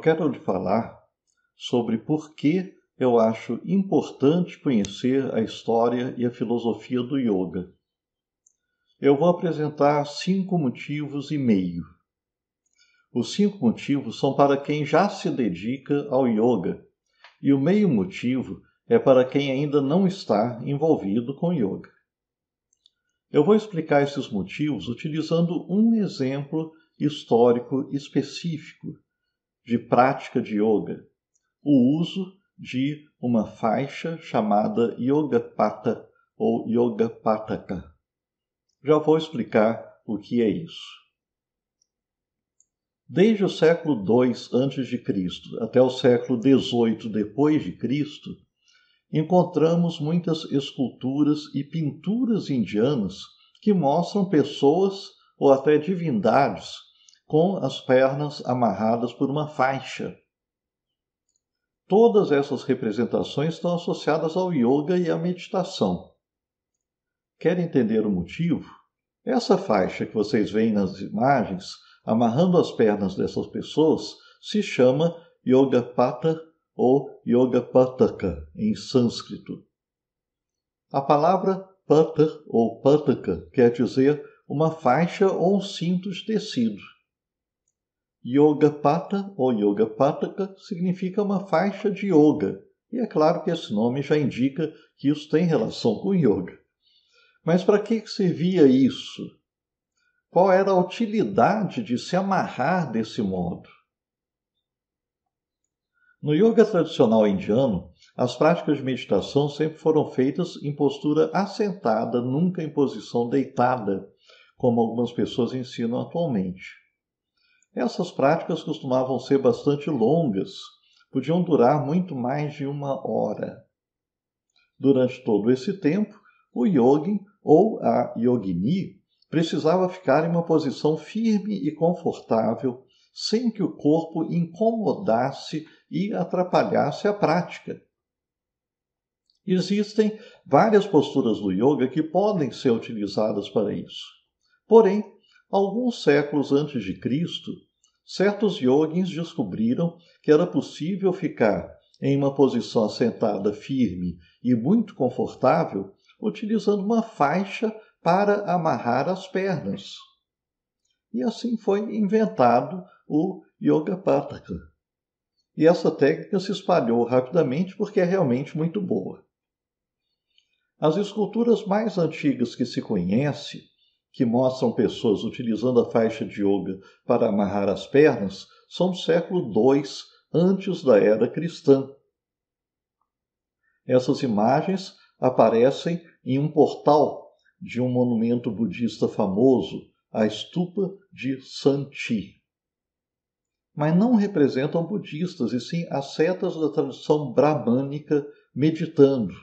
eu quero lhe falar sobre por que eu acho importante conhecer a história e a filosofia do yoga. Eu vou apresentar cinco motivos e meio. Os cinco motivos são para quem já se dedica ao yoga, e o meio motivo é para quem ainda não está envolvido com yoga. Eu vou explicar esses motivos utilizando um exemplo histórico específico de prática de yoga, o uso de uma faixa chamada Yoga Pata ou Yoga Pataka. Já vou explicar o que é isso. Desde o século II a.C. até o século XVIII d.C., encontramos muitas esculturas e pinturas indianas que mostram pessoas ou até divindades com as pernas amarradas por uma faixa. Todas essas representações estão associadas ao yoga e à meditação. Quer entender o motivo? Essa faixa que vocês veem nas imagens, amarrando as pernas dessas pessoas, se chama Yoga Pata ou Yoga Pataka em sânscrito. A palavra pata ou pataka quer dizer uma faixa ou um cinto de tecido. Yoga Pata ou Yoga Pataka significa uma faixa de yoga, e é claro que esse nome já indica que isso tem relação com yoga. Mas para que servia isso? Qual era a utilidade de se amarrar desse modo? No yoga tradicional indiano, as práticas de meditação sempre foram feitas em postura assentada, nunca em posição deitada, como algumas pessoas ensinam atualmente. Essas práticas costumavam ser bastante longas, podiam durar muito mais de uma hora. Durante todo esse tempo, o yogi ou a yogini precisava ficar em uma posição firme e confortável, sem que o corpo incomodasse e atrapalhasse a prática. Existem várias posturas do yoga que podem ser utilizadas para isso. Porém, Alguns séculos antes de Cristo, certos yogins descobriram que era possível ficar em uma posição assentada firme e muito confortável utilizando uma faixa para amarrar as pernas. E assim foi inventado o Yoga Pataka. E essa técnica se espalhou rapidamente porque é realmente muito boa. As esculturas mais antigas que se conhece que mostram pessoas utilizando a faixa de yoga para amarrar as pernas são do século II antes da era cristã. Essas imagens aparecem em um portal de um monumento budista famoso, a estupa de Sanchi. Mas não representam budistas, e sim ascetas da tradição brahmânica meditando.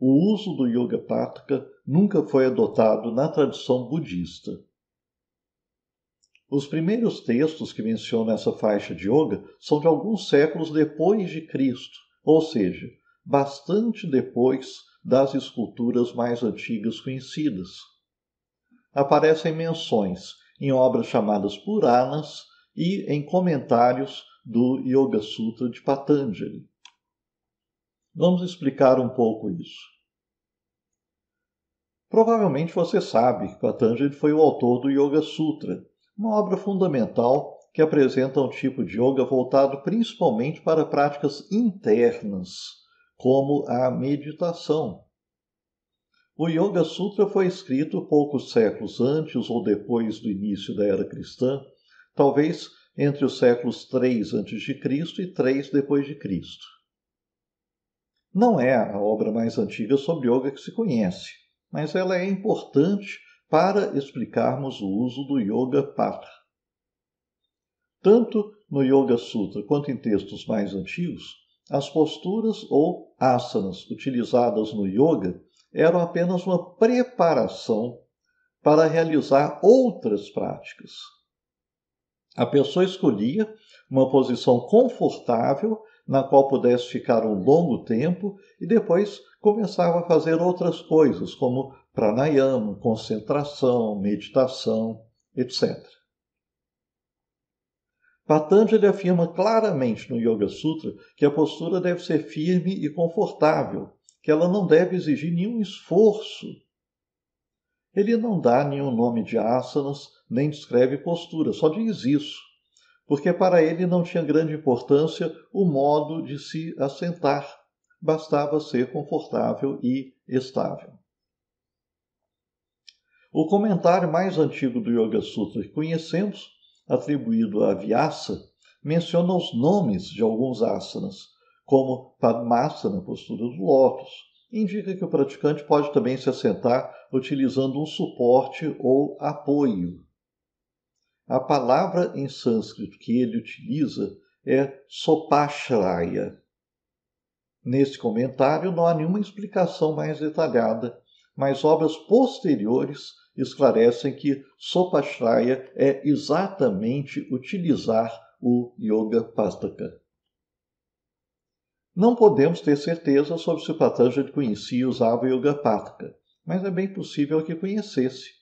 O uso do Yoga Pataka nunca foi adotado na tradição budista. Os primeiros textos que mencionam essa faixa de yoga são de alguns séculos depois de Cristo, ou seja, bastante depois das esculturas mais antigas conhecidas. Aparecem menções em obras chamadas Puranas e em comentários do Yoga Sutra de Patanjali. Vamos explicar um pouco isso. Provavelmente você sabe que Patanjali foi o autor do Yoga Sutra, uma obra fundamental que apresenta um tipo de yoga voltado principalmente para práticas internas, como a meditação. O Yoga Sutra foi escrito poucos séculos antes ou depois do início da era cristã, talvez entre os séculos 3 a.C. e 3 depois de Cristo. Não é a obra mais antiga sobre yoga que se conhece mas ela é importante para explicarmos o uso do Yoga Patra. Tanto no Yoga Sutra quanto em textos mais antigos, as posturas ou asanas utilizadas no yoga eram apenas uma preparação para realizar outras práticas. A pessoa escolhia uma posição confortável na qual pudesse ficar um longo tempo e depois começava a fazer outras coisas, como pranayama, concentração, meditação, etc. Patanjali afirma claramente no Yoga Sutra que a postura deve ser firme e confortável, que ela não deve exigir nenhum esforço. Ele não dá nenhum nome de asanas, nem descreve postura, só diz isso porque para ele não tinha grande importância o modo de se assentar, bastava ser confortável e estável. O comentário mais antigo do Yoga Sutra que conhecemos, atribuído a Vyasa, menciona os nomes de alguns asanas, como Padmasana, postura do lótus. Indica que o praticante pode também se assentar utilizando um suporte ou apoio, a palavra em sânscrito que ele utiliza é sopashraya. Nesse comentário não há nenhuma explicação mais detalhada, mas obras posteriores esclarecem que sopashraya é exatamente utilizar o Yoga Pastaka. Não podemos ter certeza sobre se Patanjali conhecia e usava o Yoga Pastaka, mas é bem possível que conhecesse,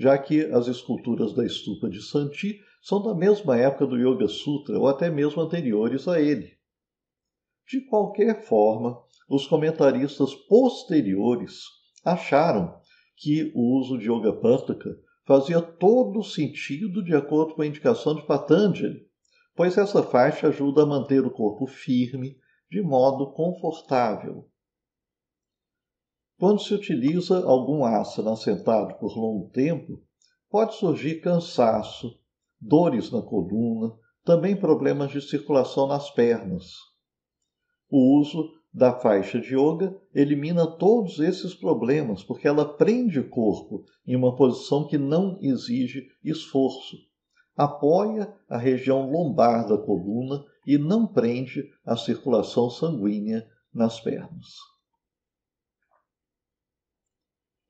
já que as esculturas da estupa de Santi são da mesma época do Yoga Sutra ou até mesmo anteriores a ele. De qualquer forma, os comentaristas posteriores acharam que o uso de Yoga Pantaka fazia todo sentido de acordo com a indicação de Patanjali, pois essa faixa ajuda a manter o corpo firme de modo confortável. Quando se utiliza algum asana sentado por longo tempo, pode surgir cansaço, dores na coluna, também problemas de circulação nas pernas. O uso da faixa de yoga elimina todos esses problemas, porque ela prende o corpo em uma posição que não exige esforço. Apoia a região lombar da coluna e não prende a circulação sanguínea nas pernas.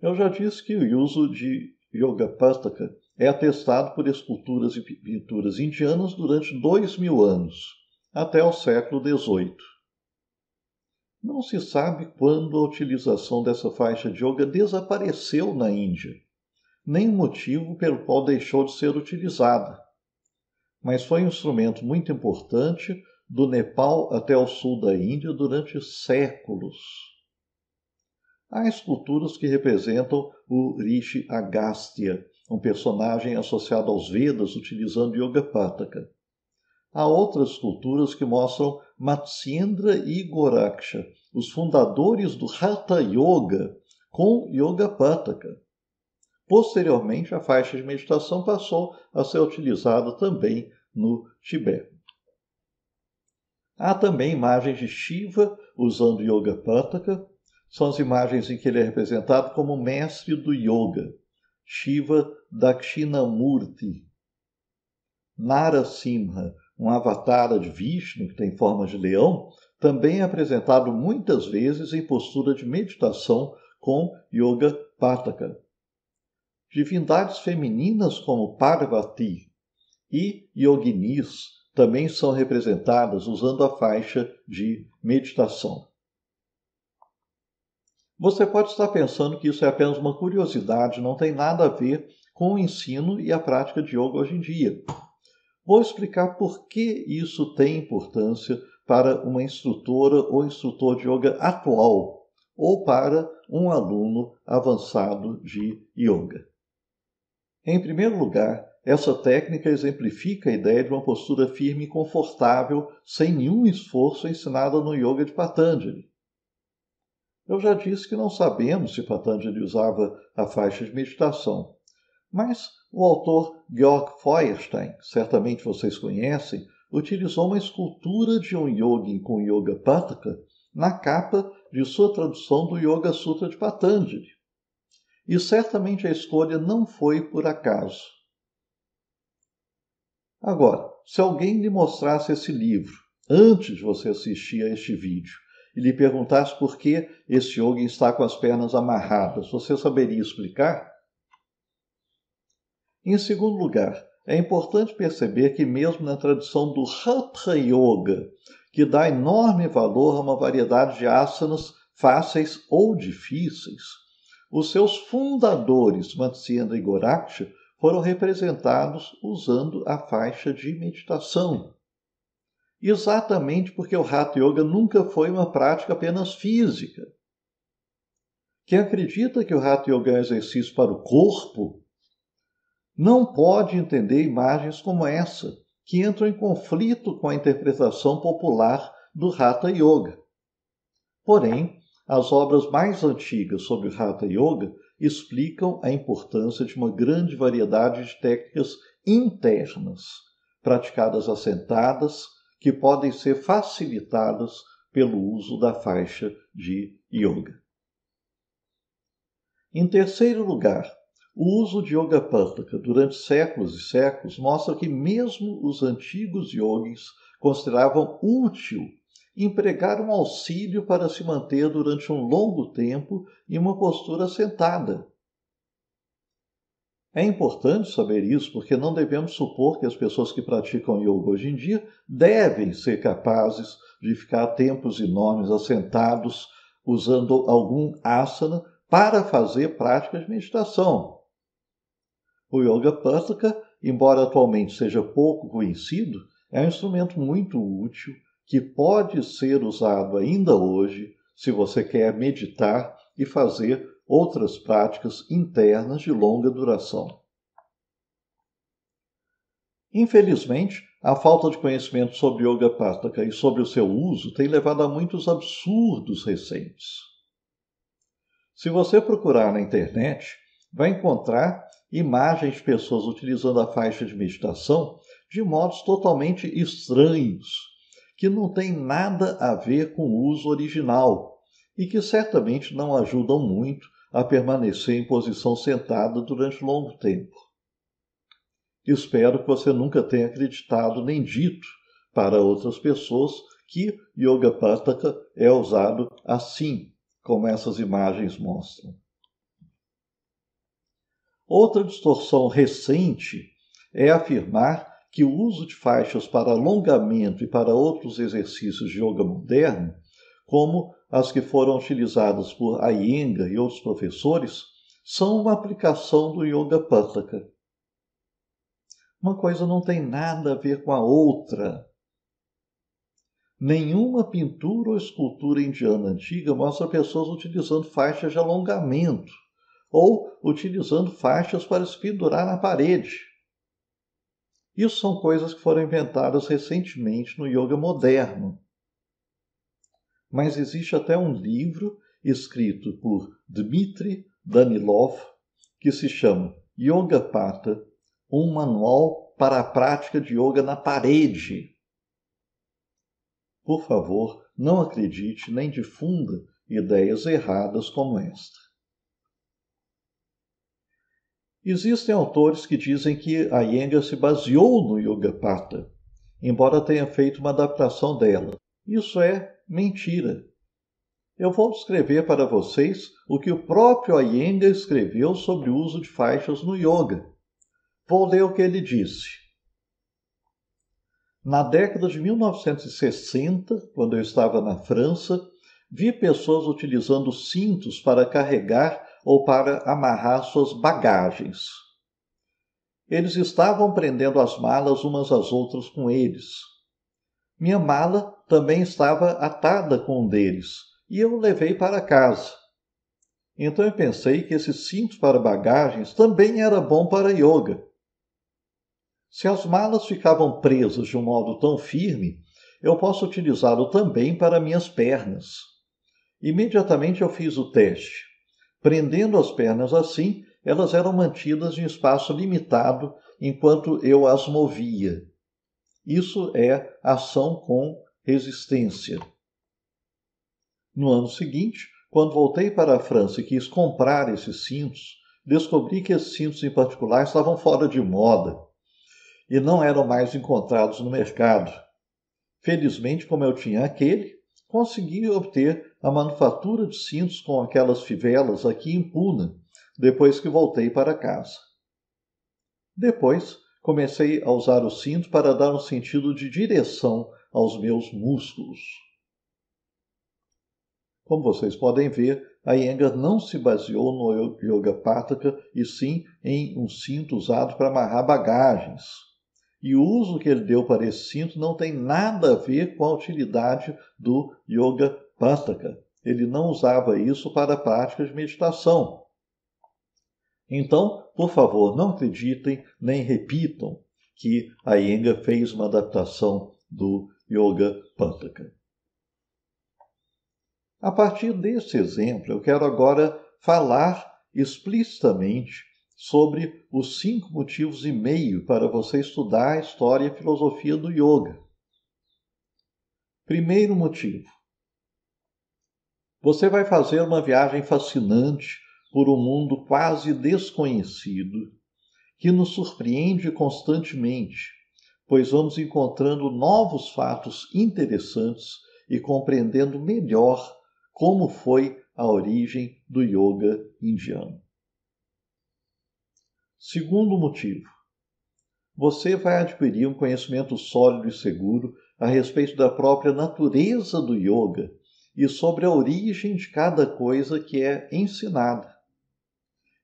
Eu já disse que o uso de yoga Yogapataka é atestado por esculturas e pinturas indianas durante dois mil anos, até o século XVIII. Não se sabe quando a utilização dessa faixa de yoga desapareceu na Índia, nem o motivo pelo qual deixou de ser utilizada, mas foi um instrumento muito importante do Nepal até o sul da Índia durante séculos. Há esculturas que representam o Rishi Agastya, um personagem associado aos Vedas utilizando Yoga Pataka. Há outras esculturas que mostram Matsyendra e Goraksha, os fundadores do Hatha Yoga, com Yoga Pataka. Posteriormente, a faixa de meditação passou a ser utilizada também no Tibete. Há também imagens de Shiva usando Yoga Pataka são as imagens em que ele é representado como mestre do yoga, Shiva Dakshinamurti. Narasimha, um avatar de Vishnu que tem forma de leão, também é apresentado muitas vezes em postura de meditação com Yoga Pataka. Divindades femininas como Parvati e Yoginis também são representadas usando a faixa de meditação. Você pode estar pensando que isso é apenas uma curiosidade, não tem nada a ver com o ensino e a prática de yoga hoje em dia. Vou explicar por que isso tem importância para uma instrutora ou instrutor de yoga atual ou para um aluno avançado de yoga. Em primeiro lugar, essa técnica exemplifica a ideia de uma postura firme e confortável, sem nenhum esforço ensinada no yoga de Patanjali. Eu já disse que não sabemos se Patanjali usava a faixa de meditação, mas o autor Georg Feuerstein, certamente vocês conhecem, utilizou uma escultura de um yogin com yoga pataka na capa de sua tradução do Yoga Sutra de Patanjali. E certamente a escolha não foi por acaso. Agora, se alguém lhe mostrasse esse livro antes de você assistir a este vídeo, e lhe perguntasse por que esse yogi está com as pernas amarradas, você saberia explicar? Em segundo lugar, é importante perceber que, mesmo na tradição do Hatha Yoga, que dá enorme valor a uma variedade de asanas fáceis ou difíceis, os seus fundadores, Matsyendra e Goraksha, foram representados usando a faixa de meditação. Exatamente porque o Hatha Yoga nunca foi uma prática apenas física. Quem acredita que o Hatha Yoga é um exercício para o corpo não pode entender imagens como essa, que entram em conflito com a interpretação popular do Hatha Yoga. Porém, as obras mais antigas sobre o Hatha Yoga explicam a importância de uma grande variedade de técnicas internas, praticadas assentadas, que podem ser facilitadas pelo uso da faixa de yoga. Em terceiro lugar, o uso de Yoga Pantaka durante séculos e séculos mostra que mesmo os antigos yogis consideravam útil empregar um auxílio para se manter durante um longo tempo em uma postura sentada, é importante saber isso porque não devemos supor que as pessoas que praticam yoga hoje em dia devem ser capazes de ficar tempos enormes assentados usando algum asana para fazer práticas de meditação. O yoga prataka, embora atualmente seja pouco conhecido, é um instrumento muito útil que pode ser usado ainda hoje se você quer meditar e fazer outras práticas internas de longa duração. Infelizmente, a falta de conhecimento sobre yoga prática e sobre o seu uso tem levado a muitos absurdos recentes. Se você procurar na internet, vai encontrar imagens de pessoas utilizando a faixa de meditação de modos totalmente estranhos, que não têm nada a ver com o uso original e que certamente não ajudam muito a permanecer em posição sentada durante longo tempo. Espero que você nunca tenha acreditado nem dito para outras pessoas que Yoga Pataka é usado assim, como essas imagens mostram. Outra distorção recente é afirmar que o uso de faixas para alongamento e para outros exercícios de yoga moderno como as que foram utilizadas por Ayengar e outros professores, são uma aplicação do Yoga Pataka. Uma coisa não tem nada a ver com a outra. Nenhuma pintura ou escultura indiana antiga mostra pessoas utilizando faixas de alongamento ou utilizando faixas para se pendurar na parede. Isso são coisas que foram inventadas recentemente no yoga moderno mas existe até um livro escrito por Dmitry Danilov que se chama Yoga Pata, um manual para a prática de yoga na parede. Por favor, não acredite nem difunda ideias erradas como esta. Existem autores que dizem que a Yenga se baseou no Yoga Pata, embora tenha feito uma adaptação dela. Isso é mentira. Eu vou descrever para vocês o que o próprio Ayenga escreveu sobre o uso de faixas no yoga. Vou ler o que ele disse. Na década de 1960, quando eu estava na França, vi pessoas utilizando cintos para carregar ou para amarrar suas bagagens. Eles estavam prendendo as malas umas às outras com eles. Minha mala também estava atada com um deles e eu o levei para casa. Então eu pensei que esse cinto para bagagens também era bom para yoga. Se as malas ficavam presas de um modo tão firme, eu posso utilizá-lo também para minhas pernas. Imediatamente eu fiz o teste. Prendendo as pernas assim, elas eram mantidas em espaço limitado enquanto eu as movia. Isso é ação com resistência. No ano seguinte, quando voltei para a França e quis comprar esses cintos, descobri que esses cintos em particular estavam fora de moda e não eram mais encontrados no mercado. Felizmente, como eu tinha aquele, consegui obter a manufatura de cintos com aquelas fivelas aqui em Puna, depois que voltei para casa. Depois, comecei a usar o cinto para dar um sentido de direção aos meus músculos. Como vocês podem ver, a Iyengar não se baseou no Yoga Pataka e sim em um cinto usado para amarrar bagagens. E o uso que ele deu para esse cinto não tem nada a ver com a utilidade do Yoga Pataka. Ele não usava isso para práticas de meditação. Então, por favor, não acreditem nem repitam que a Iyengar fez uma adaptação do Yoga Pantaka. A partir desse exemplo, eu quero agora falar explicitamente sobre os cinco motivos e meio para você estudar a história e a filosofia do yoga. Primeiro motivo: você vai fazer uma viagem fascinante por um mundo quase desconhecido que nos surpreende constantemente, pois vamos encontrando novos fatos interessantes e compreendendo melhor como foi a origem do yoga indiano. Segundo motivo, você vai adquirir um conhecimento sólido e seguro a respeito da própria natureza do yoga e sobre a origem de cada coisa que é ensinada.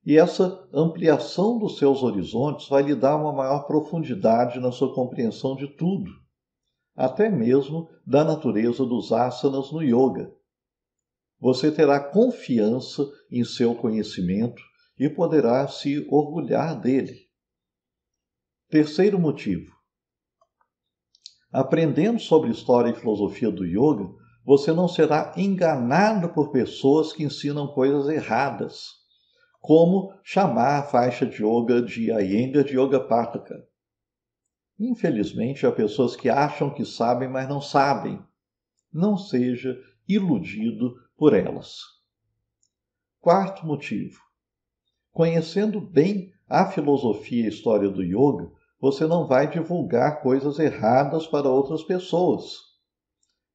E essa ampliação dos seus horizontes vai lhe dar uma maior profundidade na sua compreensão de tudo, até mesmo da natureza dos asanas no yoga. Você terá confiança em seu conhecimento e poderá se orgulhar dele. Terceiro motivo: aprendendo sobre história e filosofia do yoga, você não será enganado por pessoas que ensinam coisas erradas como chamar a faixa de yoga de Iyengar de Yoga Pataka. Infelizmente, há pessoas que acham que sabem, mas não sabem. Não seja iludido por elas. Quarto motivo: conhecendo bem a filosofia e a história do yoga, você não vai divulgar coisas erradas para outras pessoas.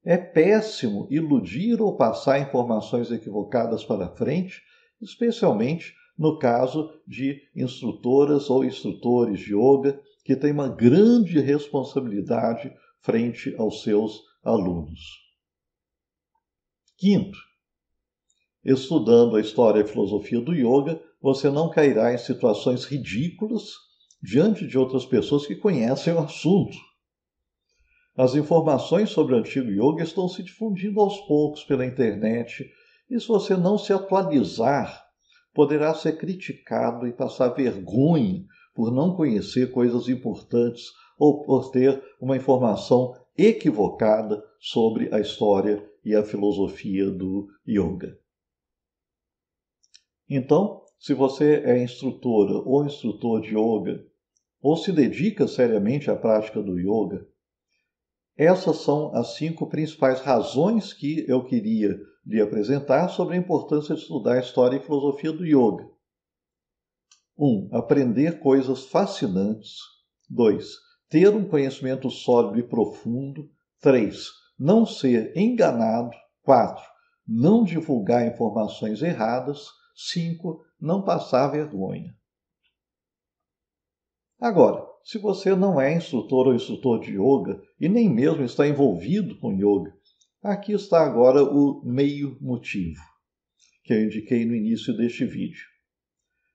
É péssimo iludir ou passar informações equivocadas para frente, especialmente no caso de instrutoras ou instrutores de yoga que têm uma grande responsabilidade frente aos seus alunos. Quinto, estudando a história e a filosofia do yoga, você não cairá em situações ridículas diante de outras pessoas que conhecem o assunto. As informações sobre o antigo yoga estão se difundindo aos poucos pela internet, e se você não se atualizar poderá ser criticado e passar vergonha por não conhecer coisas importantes ou por ter uma informação equivocada sobre a história e a filosofia do yoga. Então, se você é instrutora ou instrutor de yoga, ou se dedica seriamente à prática do yoga, essas são as cinco principais razões que eu queria lhe apresentar sobre a importância de estudar a história e filosofia do yoga. 1. Um, aprender coisas fascinantes. 2. Ter um conhecimento sólido e profundo. 3. Não ser enganado. 4. Não divulgar informações erradas. 5. Não passar vergonha. Agora, se você não é instrutor ou instrutor de yoga e nem mesmo está envolvido com yoga, Aqui está agora o meio motivo, que eu indiquei no início deste vídeo.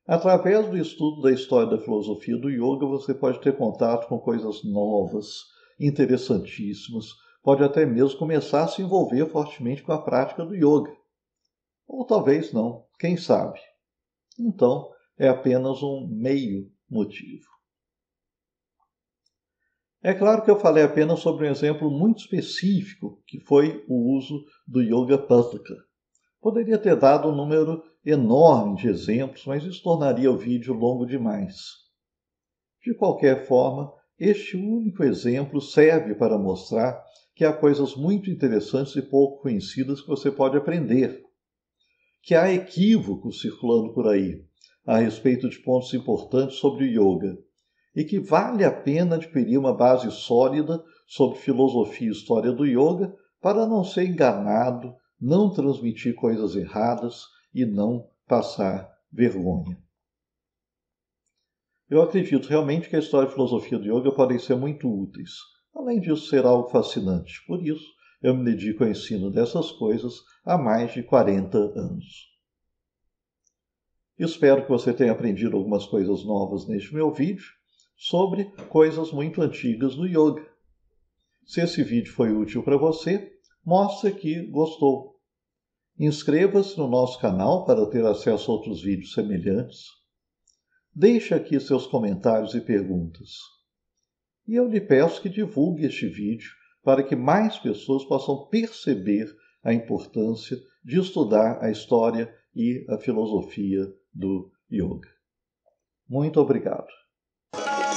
Através do estudo da história da filosofia do yoga, você pode ter contato com coisas novas, interessantíssimas, pode até mesmo começar a se envolver fortemente com a prática do yoga. Ou talvez não, quem sabe? Então, é apenas um meio motivo. É claro que eu falei apenas sobre um exemplo muito específico, que foi o uso do Yoga Pataka. Poderia ter dado um número enorme de exemplos, mas isso tornaria o vídeo longo demais. De qualquer forma, este único exemplo serve para mostrar que há coisas muito interessantes e pouco conhecidas que você pode aprender. Que há equívocos circulando por aí a respeito de pontos importantes sobre o yoga e que vale a pena adquirir uma base sólida sobre filosofia e história do yoga para não ser enganado, não transmitir coisas erradas e não passar vergonha. Eu acredito realmente que a história e a filosofia do yoga podem ser muito úteis. Além disso, ser algo fascinante. Por isso, eu me dedico ao ensino dessas coisas há mais de 40 anos. Espero que você tenha aprendido algumas coisas novas neste meu vídeo sobre coisas muito antigas do yoga. Se esse vídeo foi útil para você, mostre que gostou. Inscreva-se no nosso canal para ter acesso a outros vídeos semelhantes. Deixe aqui seus comentários e perguntas. E eu lhe peço que divulgue este vídeo para que mais pessoas possam perceber a importância de estudar a história e a filosofia do yoga. Muito obrigado.